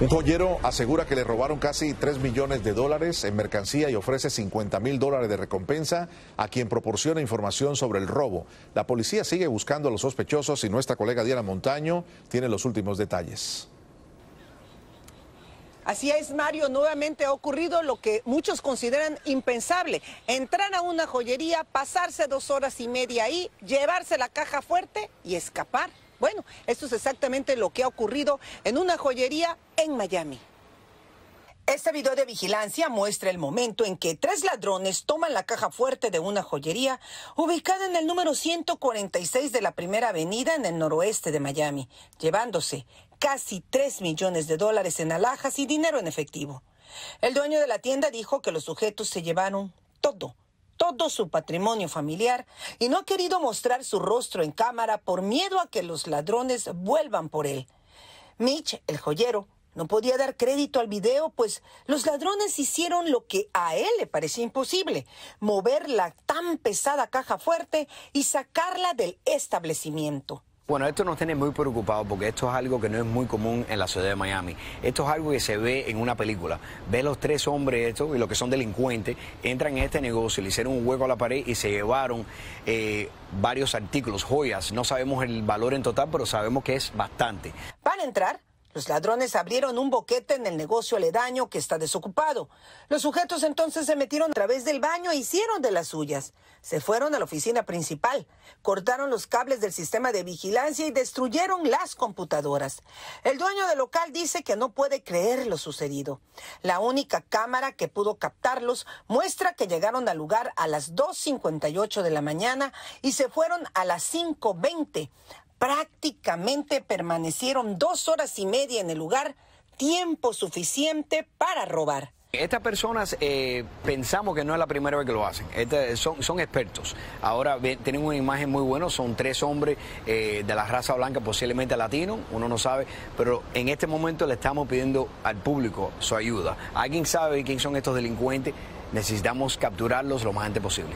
Un joyero asegura que le robaron casi 3 millones de dólares en mercancía y ofrece 50 mil dólares de recompensa a quien proporciona información sobre el robo. La policía sigue buscando a los sospechosos y nuestra colega Diana Montaño tiene los últimos detalles. Así es, Mario, nuevamente ha ocurrido lo que muchos consideran impensable. Entrar a una joyería, pasarse dos horas y media ahí, llevarse la caja fuerte y escapar. Bueno, esto es exactamente lo que ha ocurrido en una joyería en Miami. Este video de vigilancia muestra el momento en que tres ladrones toman la caja fuerte de una joyería ubicada en el número 146 de la Primera Avenida en el noroeste de Miami, llevándose casi 3 millones de dólares en alhajas y dinero en efectivo. El dueño de la tienda dijo que los sujetos se llevaron todo, todo su patrimonio familiar y no ha querido mostrar su rostro en cámara por miedo a que los ladrones vuelvan por él. Mitch, el joyero, no podía dar crédito al video, pues los ladrones hicieron lo que a él le parecía imposible, mover la tan pesada caja fuerte y sacarla del establecimiento. Bueno, esto nos tiene muy preocupados porque esto es algo que no es muy común en la ciudad de Miami. Esto es algo que se ve en una película. Ve los tres hombres estos y los que son delincuentes entran en este negocio, le hicieron un hueco a la pared y se llevaron eh, varios artículos, joyas. No sabemos el valor en total, pero sabemos que es bastante. Van a entrar los ladrones abrieron un boquete en el negocio aledaño que está desocupado. Los sujetos entonces se metieron a través del baño e hicieron de las suyas. Se fueron a la oficina principal, cortaron los cables del sistema de vigilancia y destruyeron las computadoras. El dueño del local dice que no puede creer lo sucedido. La única cámara que pudo captarlos muestra que llegaron al lugar a las 2.58 de la mañana y se fueron a las 5.20 prácticamente permanecieron dos horas y media en el lugar, tiempo suficiente para robar. Estas personas eh, pensamos que no es la primera vez que lo hacen, este, son, expertos. Ahora tienen una imagen muy buena, son tres hombres eh, de la raza blanca, posiblemente latino, uno no sabe, pero en este momento le estamos pidiendo al público su ayuda. ¿Alguien sabe quién son estos delincuentes? Necesitamos capturarlos lo más antes posible.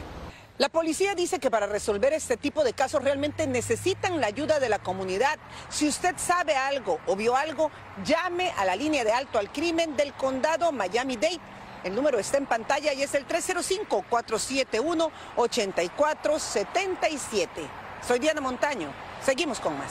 La policía dice que para resolver este tipo de casos realmente necesitan la ayuda de la comunidad. Si usted sabe algo o vio algo, llame a la línea de alto al crimen del condado Miami-Dade. El número está en pantalla y es el 305-471-8477. Soy Diana Montaño. Seguimos con más.